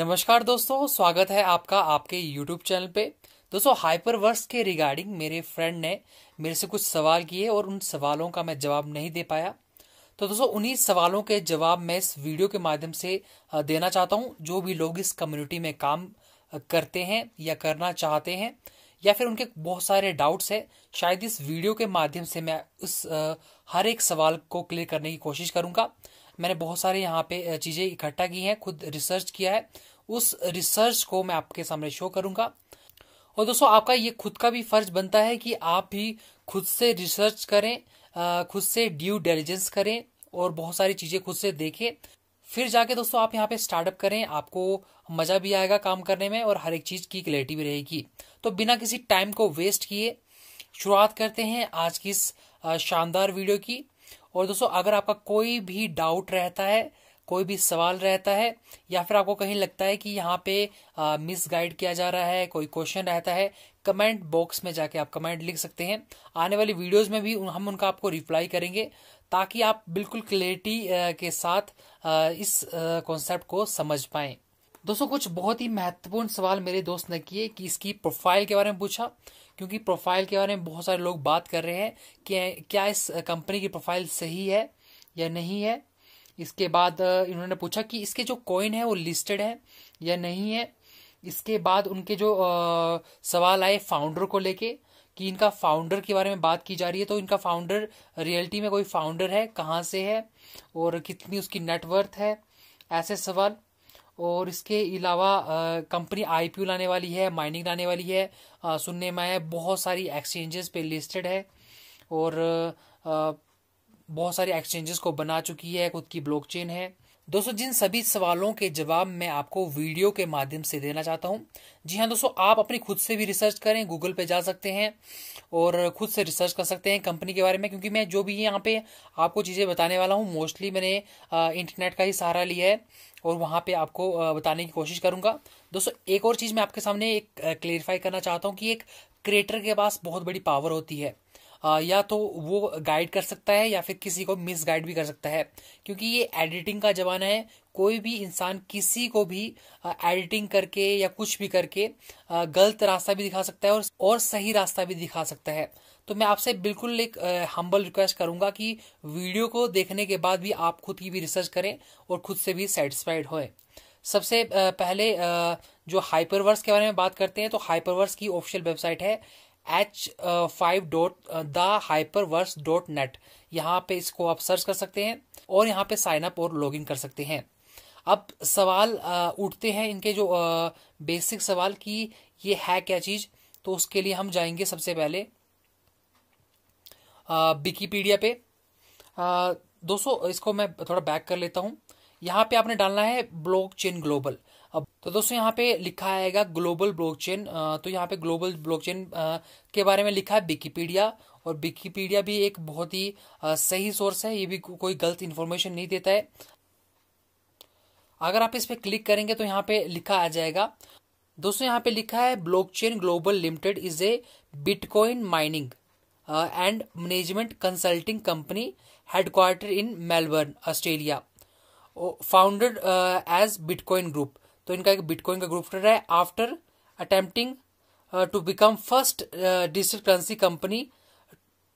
नमस्कार दोस्तों स्वागत है आपका आपके YouTube चैनल पे दोस्तों हाइपरवर्स के रिगार्डिंग मेरे फ्रेंड ने मेरे से कुछ सवाल किए और उन सवालों का मैं जवाब नहीं दे पाया तो दोस्तों उन्हीं सवालों के जवाब मैं इस वीडियो के माध्यम से देना चाहता हूँ जो भी लोग इस कम्युनिटी में काम करते हैं या करना चाहते हैं या फिर उनके बहुत सारे डाउट्स है शायद इस वीडियो के माध्यम से मैं उस हर एक सवाल को क्लियर करने की कोशिश करूंगा मैंने बहुत सारे यहाँ पे चीज़ें इकट्ठा की हैं खुद रिसर्च किया है उस रिसर्च को मैं आपके सामने शो करूंगा और दोस्तों आपका ये खुद का भी फर्ज बनता है कि आप भी खुद से रिसर्च करें खुद से ड्यू डेलिजेंस करें और बहुत सारी चीज़ें खुद से देखें फिर जाके दोस्तों आप यहाँ पे स्टार्टअप करें आपको मज़ा भी आएगा काम करने में और हर एक चीज़ की क्लैरिटी भी रहेगी तो बिना किसी टाइम को वेस्ट किए शुरुआत करते हैं आज की इस शानदार वीडियो की और दोस्तों अगर आपका कोई भी डाउट रहता है कोई भी सवाल रहता है या फिर आपको कहीं लगता है कि यहाँ पे मिस गाइड किया जा रहा है कोई क्वेश्चन रहता है कमेंट बॉक्स में जाके आप कमेंट लिख सकते हैं आने वाली वीडियोस में भी हम उनका आपको रिप्लाई करेंगे ताकि आप बिल्कुल क्लियरिटी के साथ इस कॉन्सेप्ट को समझ पाएं दोस्तों कुछ बहुत ही महत्वपूर्ण सवाल मेरे दोस्त ने किए कि इसकी प्रोफाइल के बारे में पूछा क्योंकि प्रोफाइल के बारे में बहुत सारे लोग बात कर रहे हैं कि क्या इस कंपनी की प्रोफाइल सही है या नहीं है इसके बाद इन्होंने पूछा कि इसके जो कॉइन है वो लिस्टेड है या नहीं है इसके बाद उनके जो आ, सवाल आए फाउंडर को लेके कि इनका फाउंडर के बारे में बात की जा रही है तो इनका फाउंडर रियलिटी में कोई फाउंडर है कहाँ से है और कितनी उसकी नेटवर्थ है ऐसे सवाल और इसके अलावा कंपनी आई लाने वाली है माइनिंग लाने वाली है आ, सुनने में आया बहुत सारी एक्सचेंजेस पे लिस्टेड है और आ, बहुत सारे एक्सचेंजेस को बना चुकी है खुद की ब्लॉकचेन है दोस्तों जिन सभी सवालों के जवाब मैं आपको वीडियो के माध्यम से देना चाहता हूं जी हाँ दोस्तों आप अपनी खुद से भी रिसर्च करें गूगल पे जा सकते हैं और खुद से रिसर्च कर सकते हैं कंपनी के बारे में क्योंकि मैं जो भी यहाँ पे आपको चीज़ें बताने वाला हूँ मोस्टली मैंने इंटरनेट का ही सहारा लिया है और वहां पे आपको बताने की कोशिश करूंगा दोस्तों एक और चीज़ मैं आपके सामने एक क्लेरिफाई करना चाहता हूँ कि एक क्रिएटर के पास बहुत बड़ी पावर होती है या तो वो गाइड कर सकता है या फिर किसी को मिस गाइड भी कर सकता है क्योंकि ये एडिटिंग का ज़माना है कोई भी इंसान किसी को भी एडिटिंग करके या कुछ भी करके गलत रास्ता भी दिखा सकता है और और सही रास्ता भी दिखा सकता है तो मैं आपसे बिल्कुल एक हम्बल रिक्वेस्ट करूंगा कि वीडियो को देखने के बाद भी आप खुद की भी रिसर्च करें और खुद से भी सेटिस्फाइड हो सबसे पहले जो हाइपरवर्स के बारे में बात करते हैं तो हाइपरवर्स की ऑफिशियल वेबसाइट है H five dot the Hyperverse dot net यहाँ पे इसको आप सर्च कर सकते हैं और यहाँ पे साइन अप और इन कर सकते हैं अब सवाल uh, उठते हैं इनके जो बेसिक uh, सवाल कि ये है क्या चीज तो उसके लिए हम जाएंगे सबसे पहले विकीपीडिया uh, पे दोस्तों इसको मैं थोड़ा बैक कर लेता हूँ यहाँ पे आपने डालना है चेन ग्लोबल अब तो दोस्तों यहाँ पे लिखा आएगा ग्लोबल ब्लॉकचेन तो यहाँ पे ग्लोबल ब्लॉकचेन के बारे में लिखा है विकीपीडिया और विकीपीडिया भी एक बहुत ही सही सोर्स है ये भी कोई गलत इन्फॉर्मेशन नहीं देता है अगर आप इस पर क्लिक करेंगे तो यहाँ पे लिखा आ जाएगा दोस्तों यहाँ पे लिखा है blockchain global limited is a bitcoin mining and management consulting company headquarter in Melbourne Australia founded as bitcoin group तो इनका एक बिटकॉइन का ग्रुप ट्रेड है after attempting to become first digital currency company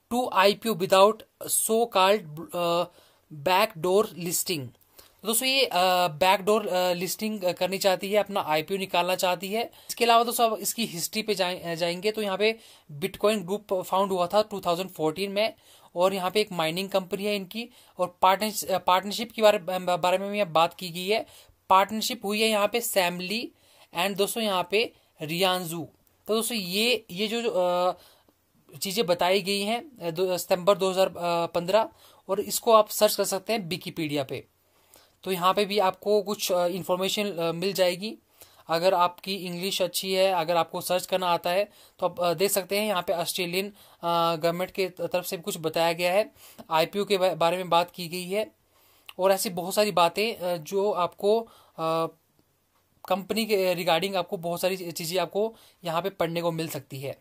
to IPO without so called back door listing दोस्तों ये back door listing करनी चाहती है अपना आईपीओ निकालना चाहती है इसके अलावा दोस्तों अब इसकी हिस्ट्री पे जाए, uh, जाएंगे तो यहाँ पे बिटकॉइन ग्रुप फाउंड हुआ था 2014 में और यहाँ पे एक माइनिंग कंपनी है इनकी और पार्टनरशिप uh, के बारे बारे में भी बात की गई है पार्टनरशिप हुई है यहाँ पे सैमली एंड दोस्तों यहाँ पे रियांजू तो दोस्तों ये ये जो, जो चीज़ें बताई गई हैं सितंबर 2015 और इसको आप सर्च कर सकते हैं विकीपीडिया पे तो यहाँ पे भी आपको कुछ इन्फॉर्मेशन मिल जाएगी अगर आपकी इंग्लिश अच्छी है अगर आपको सर्च करना आता है तो आप देख सकते हैं यहाँ पे ऑस्ट्रेलियन गवर्नमेंट के तरफ से कुछ बताया गया है आईपीओ के बारे में बात की गई है और ऐसी बहुत सारी बातें जो आपको कंपनी के रिगार्डिंग आपको बहुत सारी चीज़ें आपको यहाँ पे पढ़ने को मिल सकती है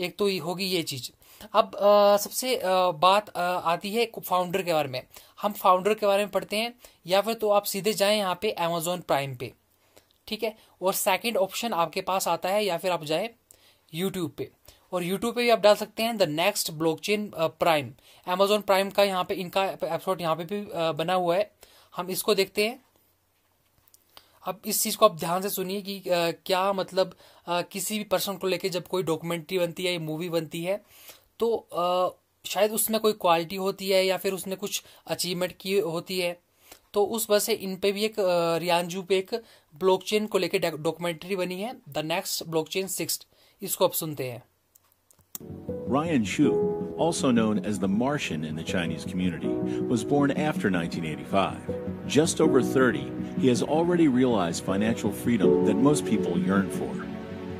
एक तो होगी ये चीज़ अब आ, सबसे आ, बात आ, आती है फाउंडर के बारे में हम फाउंडर के बारे में पढ़ते हैं या फिर तो आप सीधे जाएं यहाँ पे अमेजोन प्राइम पे ठीक है और सेकंड ऑप्शन आपके पास आता है या फिर आप जाएं यूट्यूब पे और यूट्यूब पे भी आप डाल सकते हैं the next blockchain prime Amazon prime का यहाँ पे इनका एपिसोड यहाँ पे भी बना हुआ है हम इसको देखते हैं अब इस चीज़ को आप ध्यान से सुनिए कि आ, क्या मतलब आ, किसी भी पर्सन को लेके जब कोई डॉक्यूमेंट्री बनती है या मूवी बनती है तो आ, शायद उसमें कोई क्वालिटी होती है या फिर उसने कुछ अचीवमेंट की होती है तो उस वजह से इन पे भी एक रियांजू पे एक ब्लॉकचेन को लेके डॉक्यूमेंट्री बनी है द नेक्स्ट ब्लॉकचेन सिक्स इसको आप सुनते हैं Ryan Shu, also known as the Martian in the Chinese community, was born after 1985. Just over 30, he has already realized financial freedom that most people yearn for.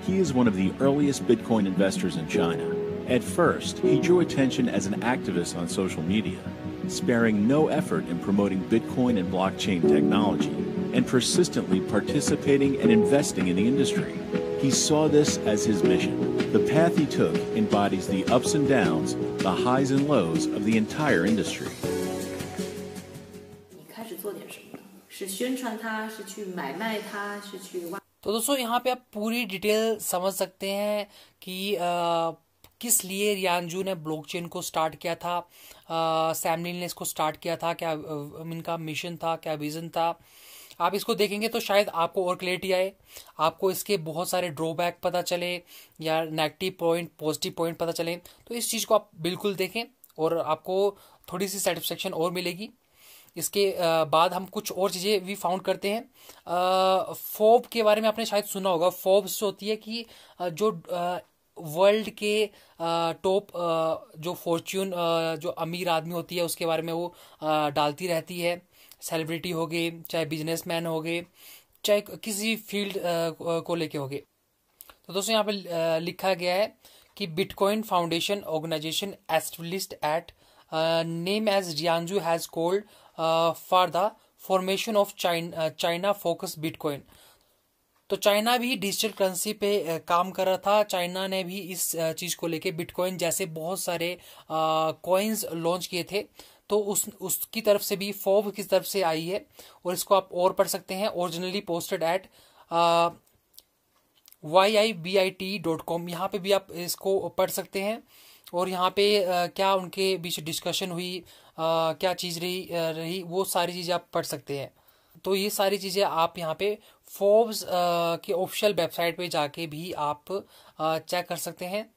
He is one of the earliest Bitcoin investors in China. At first, he drew attention as an activist on social media, sparing no effort in promoting Bitcoin and blockchain technology, and persistently participating and investing in the industry. He saw this as his mission. The path he took embodies the ups and downs, the highs and lows of the entire industry. 是宣传它，是去买卖它，是去挖。तो दोस्तों यहाँ पे आप पूरी detail समझ सकते हैं कि किस लिए रियानजू ने ब्लॉकचेन को स्टार्ट किया था सैमलिन ने इसको स्टार्ट किया था क्या इनका मिशन था क्या विजन था आप इसको देखेंगे तो शायद आपको और क्लियरिटी आए आपको इसके बहुत सारे ड्रॉबैक पता चले या नेगेटिव पॉइंट पॉजिटिव पॉइंट पता चले तो इस चीज़ को आप बिल्कुल देखें और आपको थोड़ी सी सेटिस्फेक्शन और मिलेगी इसके बाद हम कुछ और चीज़ें भी फाउंड करते हैं फोब के बारे में आपने शायद सुना होगा फोब्स होती है कि जो वर्ल्ड के टॉप जो फॉर्च्यून जो अमीर आदमी होती है उसके बारे में वो डालती रहती है सेलिब्रिटी हो गए चाहे बिजनेसमैन हो गए चाहे किसी फील्ड को लेके हो गए तो दोस्तों यहाँ पे लिखा गया है कि bitcoin foundation organization established at name as रियांजू has called for the formation of China focus bitcoin तो चाइना भी डिजिटल करेंसी पे काम कर रहा था चाइना ने भी इस चीज़ को लेके बिटकॉइन जैसे बहुत सारे कॉइन्स लॉन्च किए थे तो उस उसकी तरफ से भी फोब की तरफ से आई है और इसको आप और पढ़ सकते हैं originally posted at Y I B I T dot com यहाँ पर भी आप इसको पढ़ सकते हैं और यहाँ पे आ, uh, क्या उनके बीच डिस्कशन हुई आ, uh, क्या चीज़ रही uh, रही वो सारी चीज़ें आप पढ़ सकते हैं तो ये सारी चीज़ें आप यहाँ पे फोब्स के ऑफिशियल वेबसाइट पे जाके भी आप आ, चेक कर सकते हैं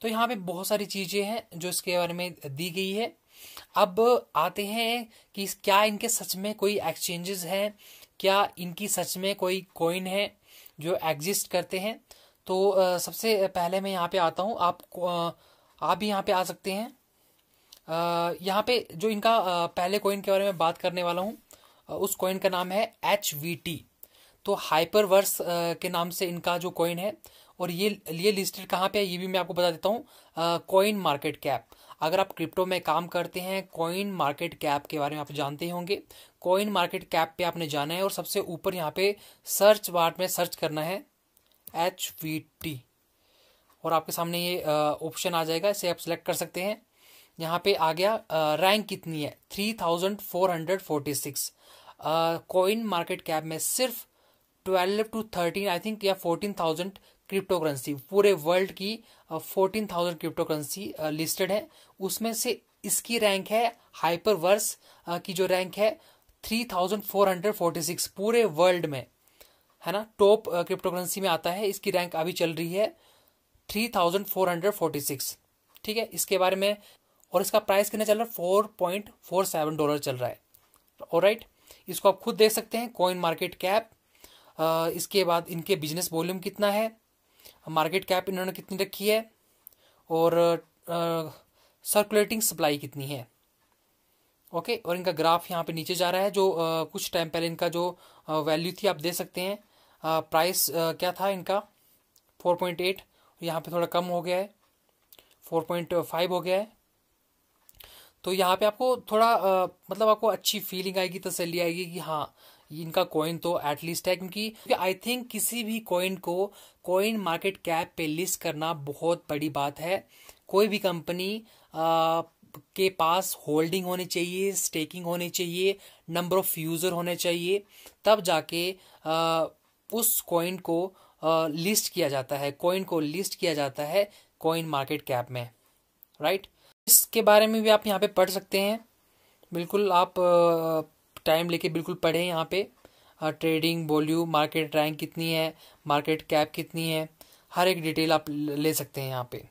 तो यहाँ पे बहुत सारी चीज़ें हैं जो इसके बारे में दी गई है अब आते हैं कि क्या इनके सच में कोई एक्सचेंजेस हैं क्या इनकी सच में कोई कॉइन है जो एग्जिस्ट करते हैं तो सबसे पहले मैं यहाँ पे आता हूँ आप आप भी यहाँ पे आ सकते हैं यहाँ पे जो इनका पहले कॉइन के बारे में बात करने वाला हूँ उस कॉइन का नाम है एच वी टी तो हाइपरवर्स के नाम से इनका जो कॉइन है और ये ये लिस्टेड कहाँ पे है ये भी मैं आपको बता देता हूँ कॉइन मार्केट कैप अगर आप क्रिप्टो में काम करते हैं कॉइन मार्केट कैप के बारे में आप जानते होंगे कॉइन मार्केट कैप पे आपने जाना है और सबसे ऊपर यहाँ पे सर्च वार्ड में सर्च करना है एच वी टी और आपके सामने ये ऑप्शन आ जाएगा इसे आप सिलेक्ट कर सकते हैं यहाँ पे आ गया रैंक कितनी है three thousand four hundred forty six coin market cap में सिर्फ twelve to thirteen I think या फोर्टीन थाउजेंड क्रिप्टो करेंसी पूरे वर्ल्ड की fourteen thousand cryptocurrency listed है उसमें से इसकी रैंक है हाइपरवर्स uh, की जो रैंक है three thousand four hundred forty six पूरे वर्ल्ड में है ना टॉप क्रिप्टो करेंसी में आता है इसकी रैंक अभी चल रही है three thousand four hundred forty six ठीक है इसके बारे में और इसका प्राइस कितना चल रहा है four point four seven dollar चल रहा है और राइट इसको आप खुद देख सकते हैं कॉइन मार्केट कैप इसके बाद इनके बिजनेस वॉल्यूम कितना है मार्केट कैप इन्होंने कितनी रखी है और सर्कुलेटिंग सप्लाई कितनी है ओके okay, और इनका ग्राफ यहाँ पे नीचे जा रहा है जो आ, कुछ टाइम पहले इनका जो वैल्यू थी आप दे सकते हैं आ, प्राइस आ, क्या था इनका 4.8 पॉइंट यहाँ पर थोड़ा कम हो गया है 4.5 हो गया है तो यहाँ पे आपको थोड़ा आ, मतलब आपको अच्छी फीलिंग आएगी तसली आएगी कि हाँ इनका कॉइन तो एटलीस्ट है क्योंकि आई थिंक किसी भी कॉइन को कॉइन मार्केट कैप पे लिस्ट करना बहुत बड़ी बात है कोई भी कंपनी के पास होल्डिंग होनी चाहिए स्टेकिंग होनी चाहिए नंबर ऑफ यूज़र होने चाहिए तब जाके आ, उस कॉइन को आ, लिस्ट किया जाता है कॉइन को लिस्ट किया जाता है कॉइन मार्केट कैप में राइट इसके बारे में भी आप यहाँ पे पढ़ सकते हैं बिल्कुल आप टाइम लेके बिल्कुल पढ़े यहाँ पे ट्रेडिंग वॉल्यूम मार्केट रैंक कितनी है मार्केट कैप कितनी है हर एक डिटेल आप ले सकते हैं यहाँ पे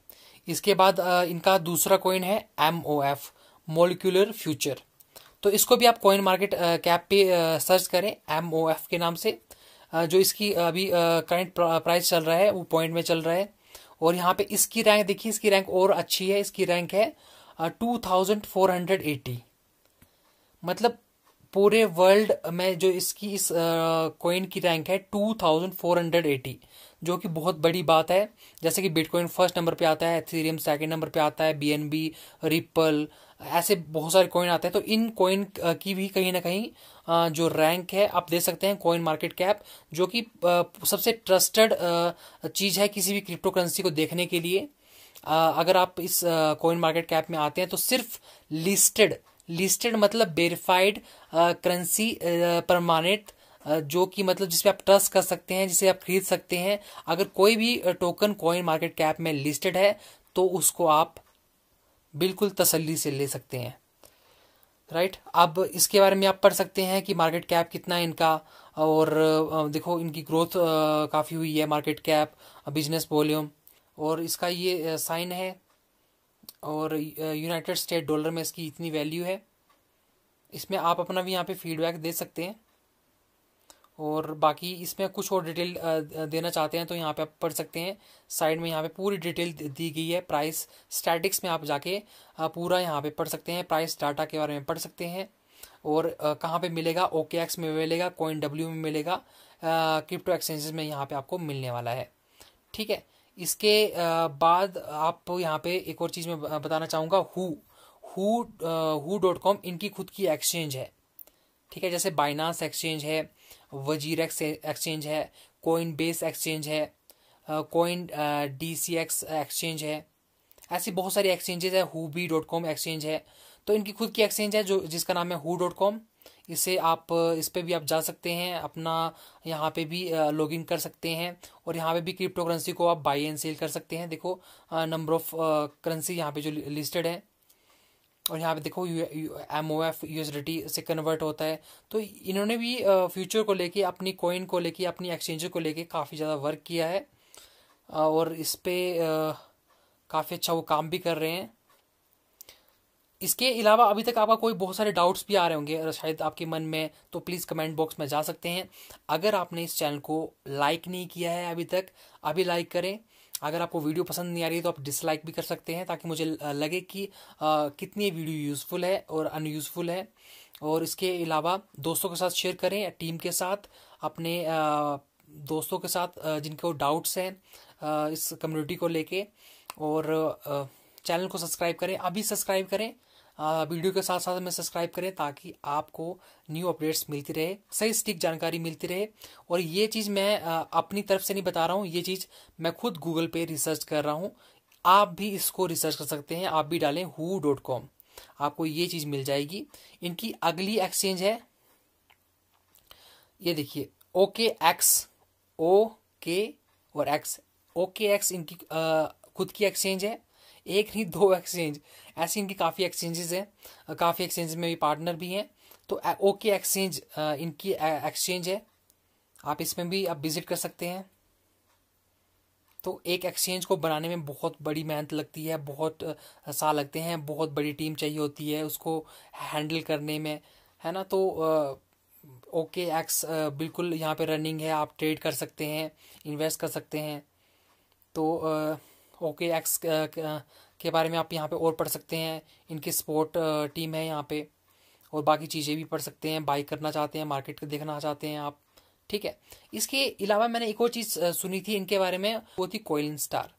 इसके बाद इनका दूसरा कॉइन है M O F molecular future तो इसको भी आप कॉइन मार्केट कैप पे सर्च करें एम ओ एफ के नाम से जो इसकी अभी करंट प्राइस चल रहा है वो पॉइंट में चल रहा है और यहाँ पे इसकी रैंक देखिए इसकी रैंक और अच्छी है इसकी रैंक है two thousand four hundred eighty मतलब पूरे वर्ल्ड में जो इसकी इस कॉइन की रैंक है two thousand four hundred eighty जो कि बहुत बड़ी बात है जैसे कि बिटकॉइन फर्स्ट नंबर पे आता है एथेरियम सेकंड नंबर पे आता है बीएनबी रिपल ऐसे बहुत सारे कॉइन आते हैं तो इन कॉइन की भी कहीं ना कहीं जो रैंक है आप देख सकते हैं कॉइन मार्केट कैप जो कि सबसे ट्रस्टेड चीज़ है किसी भी क्रिप्टो करेंसी को देखने के लिए अगर आप इस कॉइन मार्केट कैप में आते हैं तो सिर्फ लिस्टेड लिस्टेड मतलब वेरीफाइड करेंसी परमानेंट जो कि मतलब जिसपे आप ट्रस्ट कर सकते हैं जिसे आप खरीद सकते हैं अगर कोई भी टोकन कॉइन मार्केट कैप में लिस्टेड है तो उसको आप बिल्कुल तसल्ली से ले सकते हैं राइट अब इसके बारे में आप पढ़ सकते हैं कि मार्केट कैप कितना है इनका और uh, देखो इनकी ग्रोथ uh, काफ़ी हुई है मार्केट कैप बिजनेस वॉल्यूम और इसका ये साइन uh, है और यूनाइटेड स्टेट डॉलर में इसकी इतनी वैल्यू है इसमें आप अपना भी यहाँ पे फीडबैक दे सकते हैं और बाकी इसमें कुछ और डिटेल देना चाहते हैं तो यहाँ पे आप पढ़ सकते हैं साइड में यहाँ पे पूरी डिटेल दी गई है प्राइस स्टैटिक्स में आप जाके पूरा यहाँ पे पढ़ सकते हैं प्राइस डाटा के बारे में पढ़ सकते हैं और कहाँ पे मिलेगा ओके एक्स में मिलेगा कोइन डब्ल्यू में मिलेगा क्रिप्टो एक्सचेंजेस में यहाँ पर आपको मिलने वाला है ठीक है इसके बाद आप यहाँ पे एक और चीज़ मैं बताना चाहूँगा hoo hoo hoo dot com इनकी खुद की एक्सचेंज है ठीक है जैसे बाइनास एक्सचेंज है वजीर एक्सचेंज है कोइन बेस एक्सचेंज है coin D C X exchange है ऐसी बहुत सारी एक्सचेंजेज है Huobi dot com exchange है तो इनकी खुद की एक्सचेंज है जो जिसका नाम है हु डॉट कॉम इसे आप इस पर भी आप जा सकते हैं अपना यहाँ पे भी लॉगिन कर सकते हैं और यहाँ पे भी क्रिप्टो करेंसी को आप बाई एंड सेल कर सकते हैं देखो नंबर ऑफ करेंसी यहाँ पे जो लिस्टेड है और यहाँ पे देखो एम ओ एफ यूएसडी से कन्वर्ट होता है तो इन्होंने भी फ्यूचर को लेके अपनी कॉइन को लेके अपनी एक्सचेंज को लेके काफ़ी ज़्यादा वर्क किया है और इस पर काफ़ी अच्छा वो काम भी कर रहे हैं इसके अलावा अभी तक आपका कोई बहुत सारे डाउट्स भी आ रहे होंगे शायद आपके मन में तो प्लीज़ कमेंट बॉक्स में जा सकते हैं अगर आपने इस चैनल को लाइक नहीं किया है अभी तक अभी लाइक करें अगर आपको वीडियो पसंद नहीं आ रही है तो आप डिसलाइक भी कर सकते हैं ताकि मुझे लगे कि आ, कितनी वीडियो यूज़फुल है और अनयूज़फुल है और इसके अलावा दोस्तों के साथ शेयर करें टीम के साथ अपने आ, दोस्तों के साथ वो डाउट्स हैं इस कम्युनिटी को लेके और चैनल को सब्सक्राइब करें अभी सब्सक्राइब करें वीडियो के साथ साथ हमें सब्सक्राइब करें ताकि आपको न्यू अपडेट्स मिलती रहे सही स्टिक जानकारी मिलती रहे और ये चीज़ मैं अपनी तरफ से नहीं बता रहा हूँ ये चीज़ मैं खुद गूगल पे रिसर्च कर रहा हूँ आप भी इसको रिसर्च कर सकते हैं आप भी डालें हु डॉट कॉम आपको ये चीज़ मिल जाएगी इनकी अगली एक्सचेंज है ये देखिए ओके एक्स ओ के और एक्स ओके एक्स इनकी आ, खुद की एक्सचेंज है एक नहीं दो एक्सचेंज ऐसी इनकी काफ़ी एक्सचेंजेस हैं काफ़ी एक्सचेंज में भी पार्टनर भी हैं तो ओके एक्सचेंज इनकी एक्सचेंज है आप इसमें भी आप विजिट कर सकते हैं तो एक एक्सचेंज को बनाने में बहुत बड़ी मेहनत लगती है बहुत साल लगते हैं बहुत बड़ी टीम चाहिए होती है उसको हैंडल करने में है ना तो ओके एक्स बिल्कुल यहाँ पे रनिंग है आप ट्रेड कर सकते हैं इन्वेस्ट कर सकते हैं तो आ, ओके एक्स के बारे में आप यहाँ पे और पढ़ सकते हैं इनकी स्पोर्ट टीम है यहाँ पे और बाकी चीज़ें भी पढ़ सकते हैं बाई करना चाहते हैं मार्केट को देखना चाहते हैं आप ठीक है इसके अलावा मैंने एक और चीज़ सुनी थी इनके बारे में वो थी कोयलिन स्टार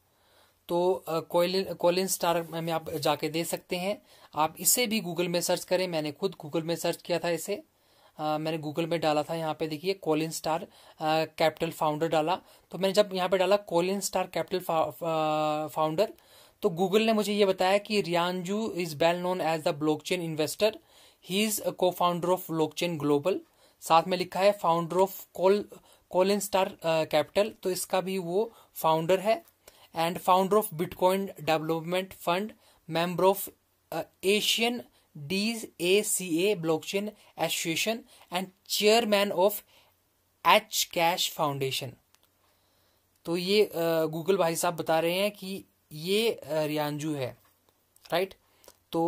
तो कोयलिन कोयलिन स्टार में आप जाके दे सकते हैं आप इसे भी गूगल में सर्च करें मैंने खुद गूगल में सर्च किया था इसे आ, मैंने गूगल में डाला था यहाँ पे देखिए कोलिन स्टार कैपिटल फाउंडर डाला तो मैंने जब यहाँ पे डाला कोलिन स्टार कैपिटल फाउंडर तो गूगल ने मुझे ये बताया कि रियांजू is well known as the chain investor he is co founder of chain global साथ में लिखा है founder of col Colin star capital तो इसका भी वो फाउंडर है and founder of bitcoin development fund member of Asian D A C A blockchain association and chairman of H cash foundation तो ये गूगल भाई साहब बता रहे हैं कि ये रियांजू है राइट तो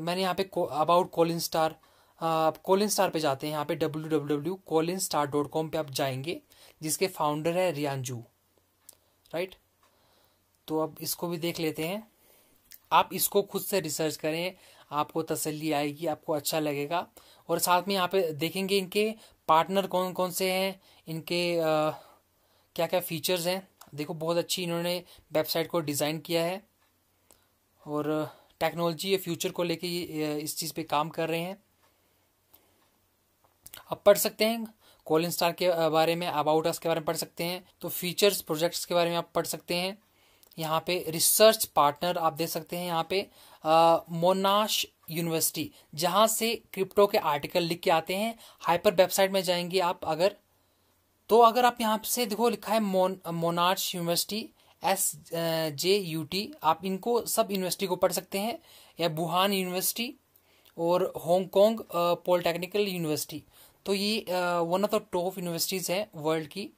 मैंने यहाँ पे अबाउट कॉलिन स्टार आप कॉलिन स्टार पे जाते हैं यहाँ पे W W W Colin star dot com पर आप जाएंगे जिसके फाउंडर है रियांजू राइट तो अब इसको भी देख लेते हैं आप इसको खुद से रिसर्च करें आपको तसल्ली आएगी आपको अच्छा लगेगा और साथ में यहाँ पे देखेंगे इनके पार्टनर कौन कौन से हैं इनके आ, क्या क्या फीचर्स हैं देखो बहुत अच्छी इन्होंने वेबसाइट को डिज़ाइन किया है और टेक्नोलॉजी या फ्यूचर को लेके इस चीज़ पे काम कर रहे हैं आप पढ़ सकते हैं कॉलिन स्टार के बारे में अबाउट अस के बारे में पढ़ सकते हैं तो फीचर्स प्रोजेक्ट्स के बारे में आप पढ़ सकते हैं यहाँ पे रिसर्च पार्टनर आप देख सकते हैं यहाँ पे मोनाश यूनिवर्सिटी जहां से क्रिप्टो के आर्टिकल लिख के आते हैं हाइपर वेबसाइट में जाएंगे आप अगर तो अगर आप यहां से देखो लिखा है Monash university S J U T आप इनको सब यूनिवर्सिटी को पढ़ सकते हैं या वुहान यूनिवर्सिटी और हांगकॉन्ग पॉलिटेक्निकल यूनिवर्सिटी तो ये one of the top universities हैं वर्ल्ड की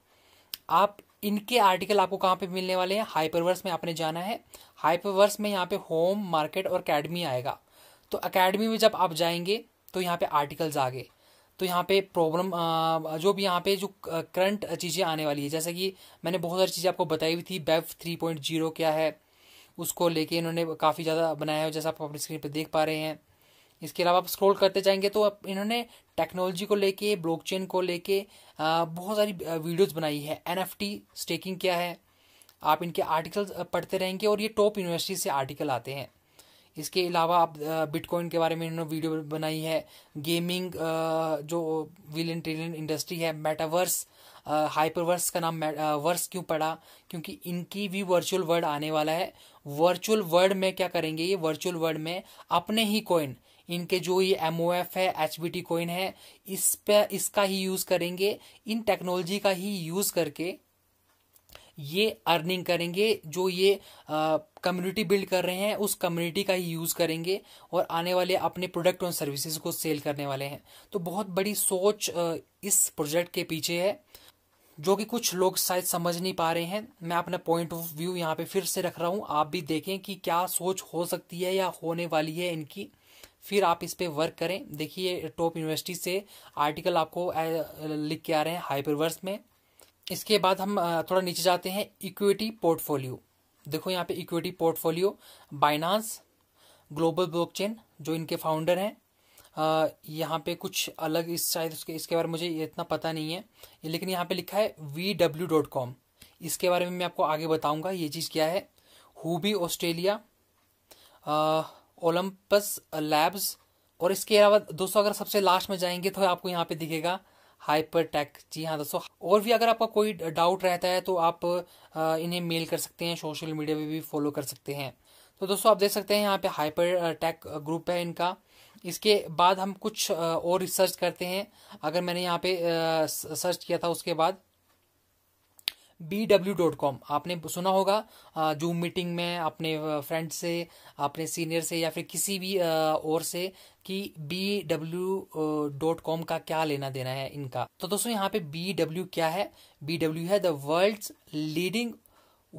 आप इनके आर्टिकल आपको कहाँ पे मिलने वाले हैं हाइपरवर्स में आपने जाना है हाइपरवर्स में यहाँ पे होम मार्केट और अकेडमी आएगा तो अकेडमी में जब आप जाएंगे तो यहाँ पे आर्टिकल्स आ गए तो यहाँ पे प्रॉब्लम जो भी यहाँ पे जो करंट चीज़ें आने वाली है जैसे कि मैंने बहुत सारी चीज़ें आपको बताई हुई थी बेव थ्री पॉइंट जीरो क्या है उसको लेके इन्होंने काफ़ी ज़्यादा बनाया है जैसा आप अपनी स्क्रीन पर देख पा रहे हैं इसके अलावा आप स्क्रॉल करते जाएंगे तो आप इन्होंने टेक्नोलॉजी को लेके ब्लॉकचेन को लेके बहुत सारी वीडियोस बनाई है एनएफटी स्टेकिंग क्या है आप इनके आर्टिकल्स पढ़ते रहेंगे और ये टॉप यूनिवर्सिटी से आर्टिकल आते हैं इसके अलावा आप बिटकॉइन के बारे में इन्होंने वीडियो बनाई है गेमिंग जो विल एंड ट्रिलियन इंडस्ट्री है मेटावर्स हाइपरवर्स का नाम वर्स क्यों पड़ा क्योंकि इनकी भी वर्चुअल वर्ल्ड आने वाला है वर्चुअल वर्ल्ड में क्या करेंगे ये वर्चुअल वर्ल्ड में अपने ही कॉइन इनके जो ये एम है एच बी टी कोइन है इस पे इसका ही यूज करेंगे इन टेक्नोलॉजी का ही यूज करके ये अर्निंग करेंगे जो ये कम्युनिटी बिल्ड कर रहे हैं उस कम्युनिटी का ही यूज़ करेंगे और आने वाले अपने प्रोडक्ट और सर्विसेज को सेल करने वाले हैं तो बहुत बड़ी सोच आ, इस प्रोजेक्ट के पीछे है जो कि कुछ लोग शायद समझ नहीं पा रहे हैं मैं अपना पॉइंट ऑफ व्यू यहाँ पे फिर से रख रहा हूँ आप भी देखें कि क्या सोच हो सकती है या होने वाली है इनकी फिर आप इस पर वर्क करें देखिए टॉप यूनिवर्सिटी से आर्टिकल आपको लिख के आ रहे हैं हाइपरवर्स में इसके बाद हम थोड़ा नीचे जाते हैं इक्विटी पोर्टफोलियो देखो यहाँ पे equity portfolio Binance global blockchain जो इनके फाउंडर हैं यहाँ पे कुछ अलग इस शायद उसके इसके बारे में मुझे इतना पता नहीं है लेकिन यहाँ पे लिखा है वी डब्ल्यू डॉट कॉम इसके बारे में मैं आपको आगे बताऊंगा ये चीज़ क्या है हुबी ऑस्ट्रेलिया ओलंपस लैब्स और इसके अलावा दोस्तों अगर सबसे लास्ट में जाएंगे तो आपको यहाँ पे दिखेगा हाइपर टेक जी हाँ दोस्तों और भी अगर आपका कोई डाउट रहता है तो आप इन्हें मेल कर सकते हैं सोशल मीडिया पे भी फॉलो कर सकते हैं तो दोस्तों आप देख सकते हैं यहाँ पे हाइपर टेक ग्रुप है इनका इसके बाद हम कुछ और रिसर्च करते हैं अगर मैंने यहाँ पे सर्च किया था उसके बाद बी डब्ल्यू डॉट कॉम आपने सुना होगा जूम मीटिंग में अपने फ्रेंड से अपने सीनियर से या फिर किसी भी और से कि बी डब्ल्यू डॉट कॉम का क्या लेना देना है इनका तो दोस्तों यहाँ पे बी डब्ल्यू क्या है बी डब्ल्यू है the world leading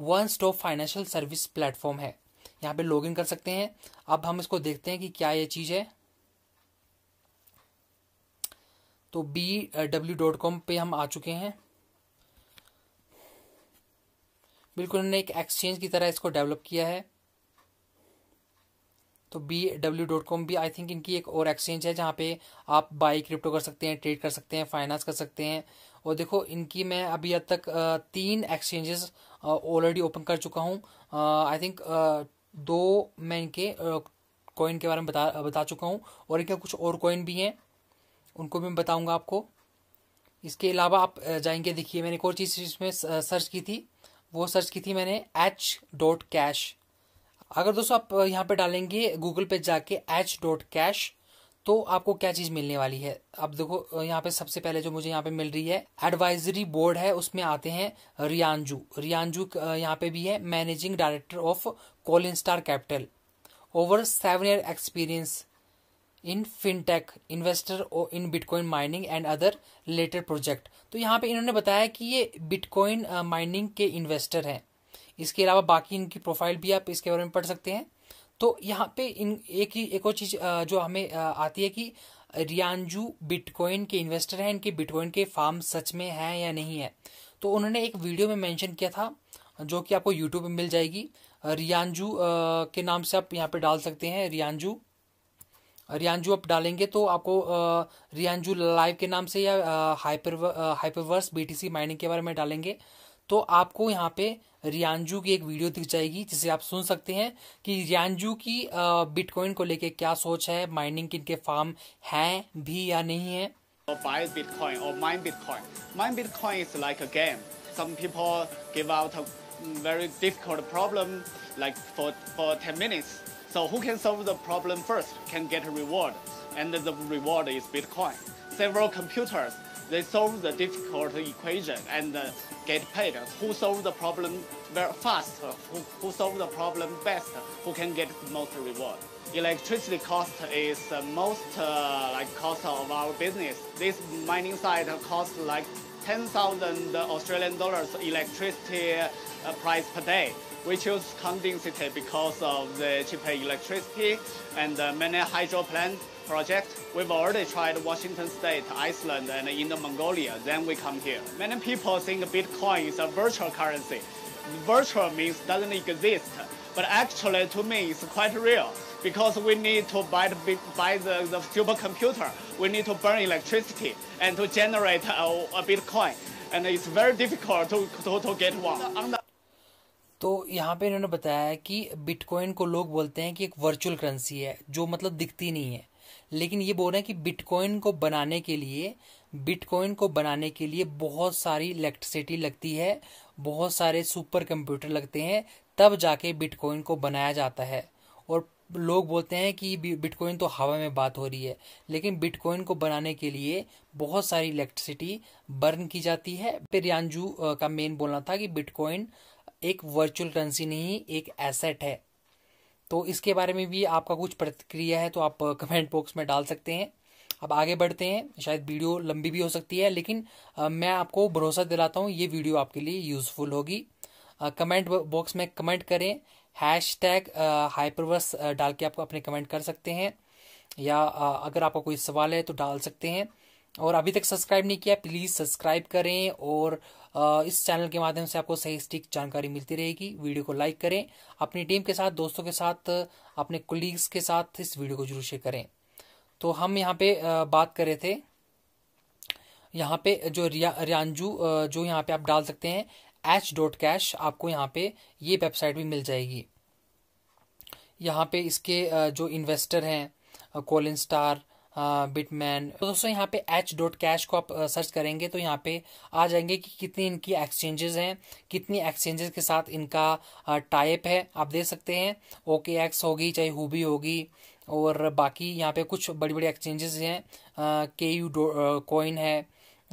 one stop financial service platform है यहाँ पे लॉग इन कर सकते हैं अब हम इसको देखते हैं कि क्या ये चीज़ है तो बी डब्ल्यू डॉट कॉम पे हम आ चुके हैं बिल्कुल उन्होंने एक एक्सचेंज की तरह इसको डेवलप किया है तो बी डब्ल्यू डॉट कॉम भी आई थिंक इनकी एक और एक्सचेंज है जहाँ पे आप बाई क्रिप्टो कर सकते हैं ट्रेड कर सकते हैं फाइनेंस कर सकते हैं और देखो इनकी मैं अभी अब तक तीन एक्सचेंजेस ऑलरेडी ओपन कर चुका हूँ आई थिंक दो मैं इनके कॉइन के बारे में बता बता चुका हूँ और इनके कुछ और कॉइन भी हैं उनको भी मैं बताऊँगा आपको इसके अलावा आप जाएंगे देखिए मैंने एक और चीज़ इसमें सर्च की थी वो सर्च की थी मैंने एच डॉट कैश अगर दोस्तों आप यहाँ पे डालेंगे गूगल पे जाके एच डॉट कैश तो आपको क्या चीज़ मिलने वाली है अब देखो यहाँ पे सबसे पहले जो मुझे यहाँ पे मिल रही है एडवाइजरी बोर्ड है उसमें आते हैं रियांजू रियांजू यहाँ पे भी है managing director of Colin star capital over seven year experience in fintech investor in bitcoin mining and other related project तो यहाँ पे इन्होंने बताया कि ये बिटकॉइन माइनिंग uh, के इन्वेस्टर हैं इसके अलावा बाकी इनकी प्रोफाइल भी आप इसके बारे में पढ़ सकते हैं तो यहाँ पे इन एक ही एक और चीज़ uh, जो हमें uh, आती है कि रियांजू बिटकॉइन के इन्वेस्टर हैं इनके बिटकॉइन के फार्म सच में हैं या नहीं है तो उन्होंने एक वीडियो में मेंशन किया था जो कि आपको यूट्यूब पे मिल जाएगी रियांजू के नाम से आप यहाँ पे डाल सकते हैं रियांजू रियांजू आप डालेंगे तो आपको रियांजू लाइव के नाम से या हाइपर हाइपरवर्स बीटीसी माइनिंग के बारे में डालेंगे तो आपको यहाँ पे रियांजू की एक वीडियो दिख जाएगी जिसे आप सुन सकते हैं कि रियांजू की बिटकॉइन को लेके क्या सोच है माइनिंग किन के फार्म हैं भी या नहीं है buy bitcoin or mine bitcoin mine bitcoin is some people give out a very difficult problem like for for 10 minutes So who can solve the problem first can get a reward, and the reward is Bitcoin. Several computers, they solve the difficult equation and uh, get paid. Who solve the problem very fast, who, who solve the problem best, who can get the most reward. Electricity cost is the most uh, like cost of our business. This mining site costs like 10,000 Australian dollars electricity uh, price per day. We chose Kangding City because of the cheaper electricity and many hydro plant project. We've already tried Washington State, Iceland, and Inner Mongolia. Then we come here. Many people think Bitcoin is a virtual currency. Virtual means doesn't exist, but actually to me it's quite real because we need to buy the, buy the, the supercomputer. We need to burn electricity and to generate a, a Bitcoin. And it's very difficult to, to, to get one. तो यहाँ पे इन्होंने बताया है कि bitcoin को लोग बोलते हैं कि एक वर्चुअल करेंसी है जो मतलब दिखती नहीं है लेकिन ये बोल रहे हैं कि बिटकॉइन को बनाने के लिए बिटकॉइन को बनाने के लिए बहुत सारी इलेक्ट्रिसिटी लगती है बहुत सारे सुपर कंप्यूटर लगते हैं तब जाके बिटकॉइन को बनाया जाता है और लोग बोलते हैं कि बिटकॉइन तो हवा में बात हो रही है लेकिन बिटकॉइन को बनाने के लिए बहुत सारी इलेक्ट्रिसिटी बर्न की जाती है फिर रियांजू का मेन बोलना था कि बिटकॉइन एक वर्चुअल करेंसी नहीं एक एसेट है तो इसके बारे में भी आपका कुछ प्रतिक्रिया है तो आप कमेंट uh, बॉक्स में डाल सकते हैं अब आगे बढ़ते हैं शायद वीडियो लंबी भी हो सकती है लेकिन uh, मैं आपको भरोसा दिलाता हूँ ये वीडियो आपके लिए यूजफुल होगी कमेंट uh, बॉक्स में कमेंट करें हैश टैग हाइपरवर्स डाल के आप अपने कमेंट कर सकते हैं या अगर आपका कोई सवाल है तो डाल सकते हैं और अभी तक सब्सक्राइब नहीं किया प्लीज़ सब्सक्राइब करें और इस चैनल के माध्यम से आपको सही स्टिक जानकारी मिलती रहेगी वीडियो को लाइक करें अपनी टीम के साथ दोस्तों के साथ अपने कोलीग्स के साथ इस वीडियो को जरूर शेयर करें तो हम यहाँ पे बात कर रहे थे यहाँ पे जो रिया रियांजू जो यहाँ पे आप डाल सकते हैं एच डॉट कैश आपको यहाँ पे ये वेबसाइट भी मिल जाएगी यहाँ पे इसके जो इन्वेस्टर हैं कोलिन स्टार बिटमैन तो दोस्तों यहाँ पे एच डॉट कैश को आप सर्च करेंगे तो यहाँ पे आ जाएंगे कि कितनी इनकी एक्सचेंजेस हैं कितनी एक्सचेंजेस के साथ इनका टाइप है आप देख सकते हैं ओके एक्स होगी चाहे हुबी होगी और बाकी यहाँ पे कुछ बड़ी बड़ी एक्सचेंजेस हैं के यू कॉइन है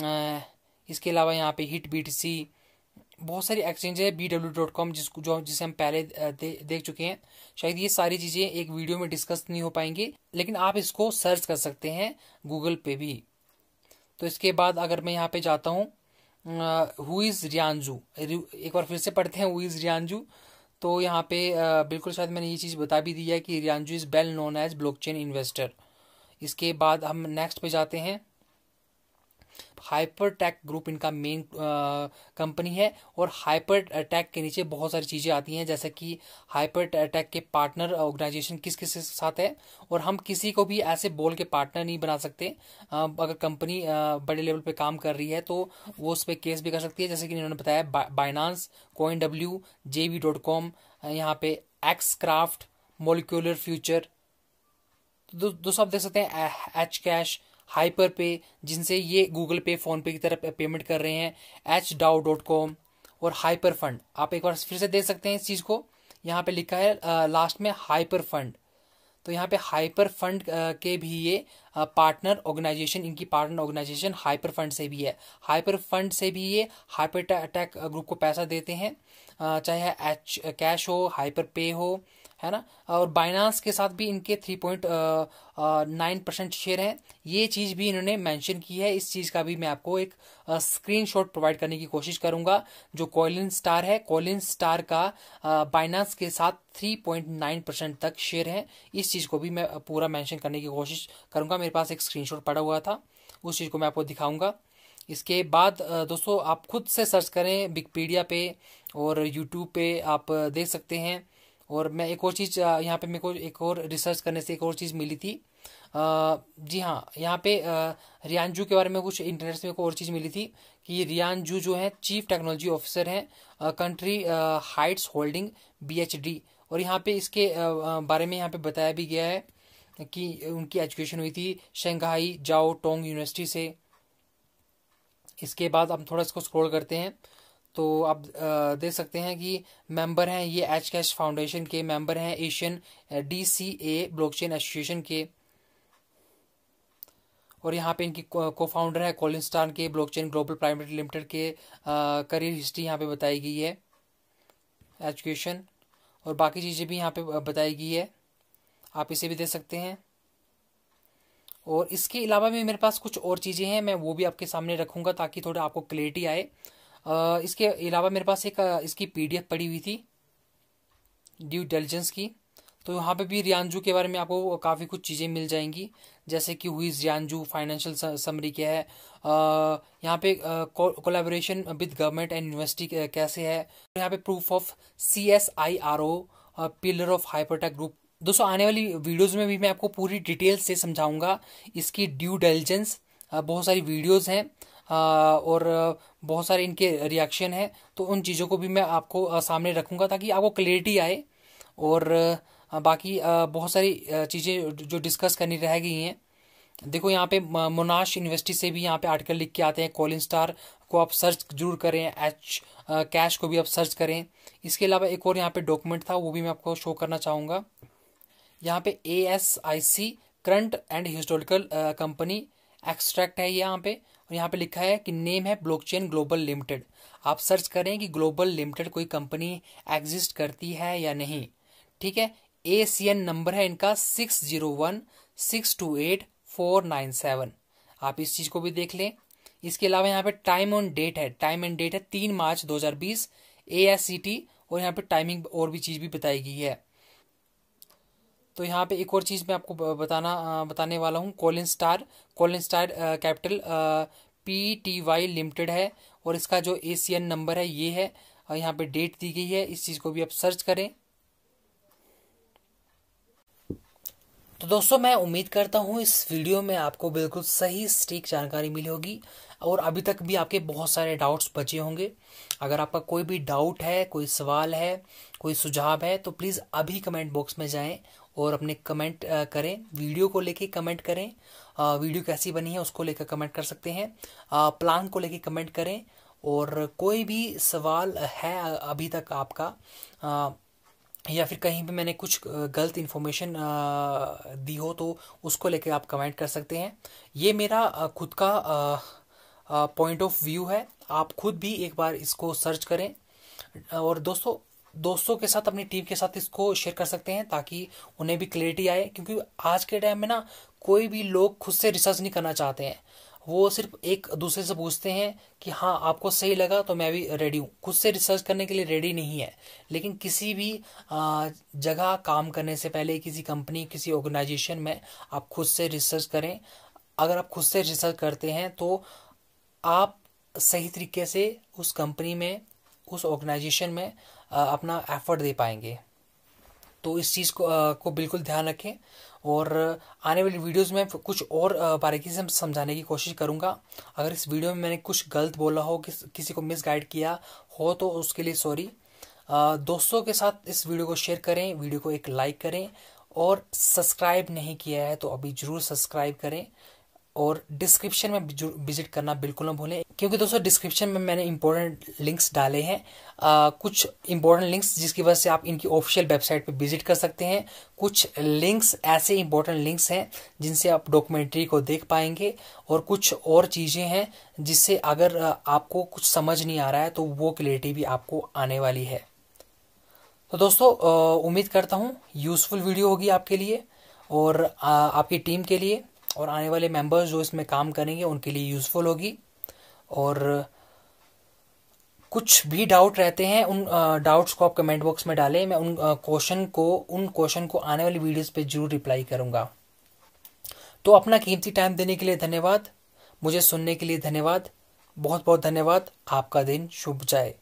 आ, इसके अलावा यहाँ पे हिट टी सी बहुत सारी एक्सचेंज है बी डब्ल्यू डॉट कॉम जिसको जो जिसे हम पहले दे, देख चुके हैं शायद ये सारी चीज़ें एक वीडियो में डिस्कस नहीं हो पाएंगी लेकिन आप इसको सर्च कर सकते हैं गूगल पे भी तो इसके बाद अगर मैं यहाँ पे जाता हूँ हु इज़ रियांजू एक बार फिर से पढ़ते हैं हु इज़ रियांजू तो यहाँ पे बिल्कुल शायद मैंने ये चीज़ बता भी दी है कि रियांजू is well known as blockchain investor इसके बाद हम नेक्स्ट पे जाते हैं हाइपर टैक ग्रुप इनका मेन कंपनी है और हाइपर टैक के नीचे बहुत सारी चीज़ें आती हैं जैसे कि हाइपर टैक के पार्टनर ऑर्गेनाइजेशन किस किस के साथ है और हम किसी को भी ऐसे बोल के पार्टनर नहीं बना सकते अगर कंपनी बड़े लेवल पे काम कर रही है तो वो उस पर केस भी कर सकती है जैसे कि इन्होंने बताया Binance coin W J V dot com यहाँ पे एक्स क्राफ्ट मोलिकुलर फ्यूचर दोस्तों आप देख सकते हैं एच कैश हाइपर पे जिनसे ये गूगल पे फ़ोनपे की तरफ पेमेंट कर रहे हैं एच डाउ डॉट कॉम और हाइपर फंड आप एक बार फिर से देख सकते हैं इस चीज़ को यहाँ पे लिखा है लास्ट में हाइपर फंड तो यहाँ पे हाइपर फंड के भी ये पार्टनर ऑर्गेनाइजेशन इनकी पार्टनर ऑर्गेनाइजेशन हाइपर फंड से भी है हाइपर फंड से भी ये हाइपर अटैक ग्रुप को पैसा देते हैं चाहे एच कैश हो हाइपर पे हो है ना और बाइनांस के साथ भी इनके three point nine percent share हैं ये चीज़ भी इन्होंने मेंशन की है इस चीज़ का भी मैं आपको एक स्क्रीनशॉट प्रोवाइड करने की कोशिश करूंगा जो कॉलिन स्टार है कॉलिन स्टार का बाइनांस के साथ थ्री पॉइंट नाइन परसेंट तक शेयर है इस चीज़ को भी मैं पूरा मैंशन करने की कोशिश करूँगा मेरे पास एक स्क्रीन पड़ा हुआ था उस चीज़ को मैं आपको दिखाऊंगा इसके बाद दोस्तों आप खुद से सर्च करें विकपीडिया पे और यूट्यूब पे आप देख सकते हैं और मैं एक और चीज़ यहाँ पे मेरे को एक और रिसर्च करने से एक और चीज़ मिली थी जी हाँ यहाँ पे रियानजू के बारे में कुछ इंटरनेट से मेरे को और चीज़ मिली थी कि रियानजू जो है चीफ टेक्नोलॉजी ऑफिसर हैं कंट्री हाइट्स होल्डिंग बीएचडी और यहाँ पे इसके बारे में यहाँ पे बताया भी गया है कि उनकी एजुकेशन हुई थी शंघाई जाओ टोंग यूनिवर्सिटी से इसके बाद हम थोड़ा इसको स्क्रोल करते हैं तो आप देख सकते हैं कि मेंबर हैं ये एच कैश फाउंडेशन के मेंबर हैं Asian D C A blockchain association के और यहाँ पे इनकी को फाउंडर है कोलिंस्टान के ब्लॉकचेन ग्लोबल प्राइवेट लिमिटेड के करियर हिस्ट्री यहाँ पे बताई गई है एजुकेशन और बाकी चीज़ें भी यहाँ पे बताई गई है आप इसे भी दे सकते हैं और इसके अलावा भी मेरे पास कुछ और चीज़ें हैं मैं वो भी आपके सामने रखूँगा ताकि थोड़ा आपको क्लियरिटी आए इसके अलावा मेरे पास एक इसकी पीडीएफ पड़ी हुई थी ड्यू इंटेलिजेंस की तो यहाँ पे भी रियांजू के बारे में आपको काफ़ी कुछ चीज़ें मिल जाएंगी जैसे कि हुई रियांजू फाइनेंशियल समरी क्या है यहाँ पे collaboration with government and university कैसे है यहाँ पे proof of C S I R O pillar of hypertech group दोस्तों आने वाली वीडियोस में भी मैं आपको पूरी डिटेल से समझाऊंगा इसकी ड्यू डेलिजेंस बहुत सारी वीडियोज हैं और बहुत सारे इनके रिएक्शन है तो उन चीज़ों को भी मैं आपको सामने रखूँगा ताकि आपको क्लियरिटी आए और बाकी बहुत सारी चीज़ें जो डिस्कस करनी रह गई हैं देखो यहाँ पे मोनाश यूनिवर्सिटी से भी यहाँ पे आर्टिकल लिख के आते हैं कॉलिन स्टार को आप सर्च जरूर करें एच कैश को भी आप सर्च करें इसके अलावा एक और यहाँ पे डॉक्यूमेंट था वो भी मैं आपको शो करना चाहूँगा यहाँ पे A S I C current and historical company extract है यहाँ पे और यहाँ पे लिखा है कि नेम है ब्लॉकचेन ग्लोबल लिमिटेड आप सर्च करें कि ग्लोबल लिमिटेड कोई कंपनी एग्जिस्ट करती है या नहीं ठीक है ए सी एन नंबर है इनका six zero one six two eight four nine seven आप इस चीज़ को भी देख लें इसके अलावा यहाँ पे टाइम ऑन डेट है टाइम एंड डेट है तीन मार्च बीस ए एस सी टी और यहाँ पे टाइमिंग और भी चीज़ भी बताई गई है तो यहाँ पे एक और चीज़ मैं आपको बताना बताने वाला हूँ Colin star Colin star capital P T Y limited है और इसका जो ए सी एन नंबर है ये है और यहाँ पे डेट दी गई है इस चीज़ को भी आप सर्च करें तो दोस्तों मैं उम्मीद करता हूँ इस वीडियो में आपको बिल्कुल सही सटीक जानकारी मिली होगी और अभी तक भी आपके बहुत सारे डाउट्स बचे होंगे अगर आपका कोई भी डाउट है कोई सवाल है कोई सुझाव है तो प्लीज़ अभी कमेंट बॉक्स में जाएं और अपने कमेंट करें वीडियो को लेके कमेंट करें वीडियो कैसी बनी है उसको लेकर कमेंट कर सकते हैं प्लान को लेके कमेंट करें और कोई भी सवाल है अभी तक आपका या फिर कहीं भी मैंने कुछ गलत इन्फॉर्मेशन दी हो तो उसको लेके आप कमेंट कर सकते हैं ये मेरा खुद का पॉइंट ऑफ व्यू है आप खुद भी एक बार इसको सर्च करें और दोस्तों दोस्तों के साथ अपनी टीम के साथ इसको शेयर कर सकते हैं ताकि उन्हें भी क्लैरिटी आए क्योंकि आज के टाइम में ना कोई भी लोग खुद से रिसर्च नहीं करना चाहते हैं वो सिर्फ एक दूसरे से पूछते हैं कि हाँ आपको सही लगा तो मैं भी रेडी हूँ खुद से रिसर्च करने के लिए रेडी नहीं है लेकिन किसी भी जगह काम करने से पहले किसी कंपनी किसी ऑर्गेनाइजेशन में आप खुद से रिसर्च करें अगर आप खुद से रिसर्च करते हैं तो आप सही तरीके से उस कंपनी में उस ऑर्गेनाइजेशन में अपना एफर्ट दे पाएंगे तो इस चीज़ को आ, को बिल्कुल ध्यान रखें और आने वाली वीडियोस में कुछ और बारीकी से समझाने की कोशिश करूंगा अगर इस वीडियो में मैंने कुछ गलत बोला हो किस किसी को मिस गाइड किया हो तो उसके लिए सॉरी दोस्तों के साथ इस वीडियो को शेयर करें वीडियो को एक लाइक करें और सब्सक्राइब नहीं किया है तो अभी ज़रूर सब्सक्राइब करें और डिस्क्रिप्शन में विजिट करना बिल्कुल ना भूलें क्योंकि दोस्तों डिस्क्रिप्शन में मैंने इंपॉर्टेंट लिंक्स डाले हैं आ, कुछ इंपॉर्टेंट लिंक्स जिसकी वजह से आप इनकी ऑफिशियल वेबसाइट पर विजिट कर सकते हैं कुछ लिंक्स ऐसे इंपॉर्टेंट लिंक्स हैं जिनसे आप डॉक्यूमेंट्री को देख पाएंगे और कुछ और चीज़ें हैं जिससे अगर आपको कुछ समझ नहीं आ रहा है तो वो क्लियरिटी भी आपको आने वाली है तो दोस्तों उम्मीद करता हूँ यूज़फुल वीडियो होगी आपके लिए और आपकी टीम के लिए और आने वाले मेंबर्स जो इसमें काम करेंगे उनके लिए यूज़फुल होगी और कुछ भी डाउट रहते हैं उन डाउट्स को आप कमेंट बॉक्स में डालें मैं उन क्वेश्चन को उन क्वेश्चन को आने वाली वीडियोस पे जरूर रिप्लाई करूंगा तो अपना कीमती टाइम देने के लिए धन्यवाद मुझे सुनने के लिए धन्यवाद बहुत बहुत धन्यवाद आपका दिन शुभ जाए